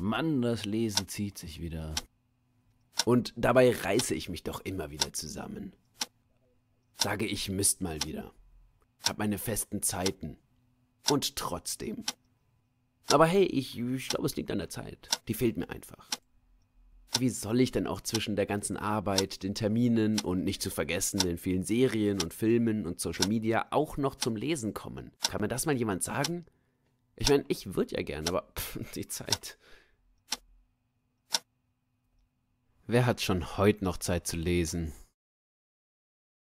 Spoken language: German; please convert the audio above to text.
Mann, das Lesen zieht sich wieder. Und dabei reiße ich mich doch immer wieder zusammen. Sage ich Mist mal wieder. Hab meine festen Zeiten. Und trotzdem. Aber hey, ich, ich glaube, es liegt an der Zeit. Die fehlt mir einfach. Wie soll ich denn auch zwischen der ganzen Arbeit, den Terminen und nicht zu vergessen den vielen Serien und Filmen und Social Media auch noch zum Lesen kommen? Kann mir das mal jemand sagen? Ich meine, ich würde ja gern, aber pff, die Zeit. Wer hat schon heute noch Zeit zu lesen?